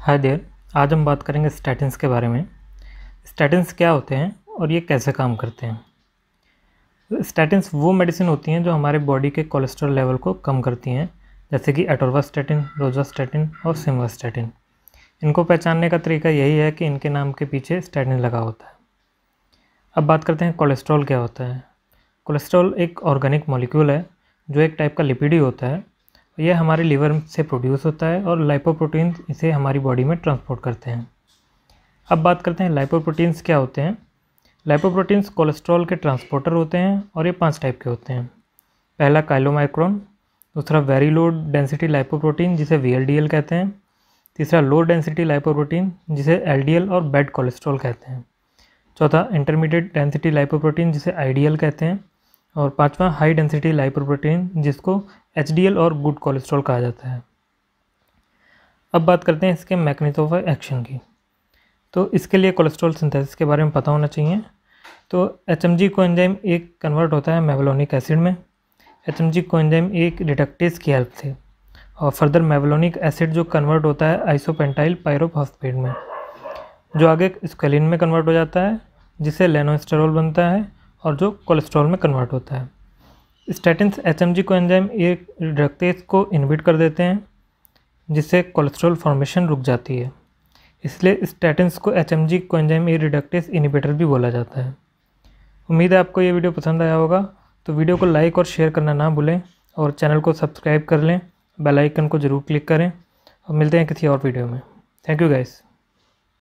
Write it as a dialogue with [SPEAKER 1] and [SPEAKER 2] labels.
[SPEAKER 1] हाय देर आज हम बात करेंगे स्टैटिन्स के बारे में स्टैटिन्स क्या होते हैं और ये कैसे काम करते हैं स्टैटिन्स वो मेडिसिन होती हैं जो हमारे बॉडी के कोलेस्ट्रॉल लेवल को कम करती हैं जैसे कि एटोरवास्टैटिन रोजास्टैटिन और सिमवास्टैटिन इनको पहचानने का तरीका यही है कि इनके नाम के पीछे स्टैटिन लगा होता है अब बात करते हैं कोलेस्ट्रॉल क्या होता है कोलेस्ट्रॉल एक ऑर्गेनिक मॉलिक्यूल है जो एक टाइप का लिपिड ही होता है यह हमारे लीवर से प्रोड्यूस होता है और लाइपोप्रोटीन इसे हमारी बॉडी में ट्रांसपोर्ट करते हैं अब बात करते हैं लाइपोप्रोटीन्स क्या होते हैं लाइपोप्रोटीन्स कोलेस्ट्रॉल के ट्रांसपोर्टर होते हैं और ये पांच टाइप के होते हैं पहला काइलोमाइक्रोन दूसरा वेरी लो डेंसिटी लाइपोप्रोटीन जिसे वी कहते हैं तीसरा लो डेंसिटी लाइपोप्रोटीन जिसे एल और बेड कोलेस्ट्रॉल कहते हैं चौथा इंटरमीडिएट डेंसिटी लाइपोप्रोटीन जिसे आई कहते हैं और पांचवा हाई डेंसिटी लाइपोप्रोटीन जिसको एच और गुड कोलेस्ट्रॉल कहा जाता है अब बात करते हैं इसके मैकेनिज्म ऑफ एक्शन की तो इसके लिए कोलेस्ट्रॉल सिंथेसिस के बारे में पता होना चाहिए तो एच एम जी कोएंजाइम एक कन्वर्ट होता है मेवलोनिक एसिड में एच एम जी कोएंजाइम एक डिटेक्टिस की हेल्प से और फर्दर मेवलोनिक एसिड जो कन्वर्ट होता है आइसोपेंटाइल पायरोफॉस्फेट में जो आगे स्क्वेलिन में कन्वर्ट हो जाता है जिससे लेनोस्टेरॉल बनता है और जो कोलेस्ट्रॉल में कन्वर्ट होता है स्टैटिन्स एच एम जी को एंजाइम ये रक्तेज को इन्विट कर देते हैं जिससे कोलेस्ट्रॉल फॉर्मेशन रुक जाती है इसलिए स्टैटिन्स को एच एम जी को एंजाइम ये रिडक्टेज इनिबेटर भी बोला जाता है उम्मीद है आपको ये वीडियो पसंद आया होगा तो वीडियो को लाइक और शेयर करना ना भूलें और चैनल को सब्सक्राइब कर लें बेल आइकन को ज़रूर क्लिक करें और मिलते हैं किसी और वीडियो में थैंक यू गाइस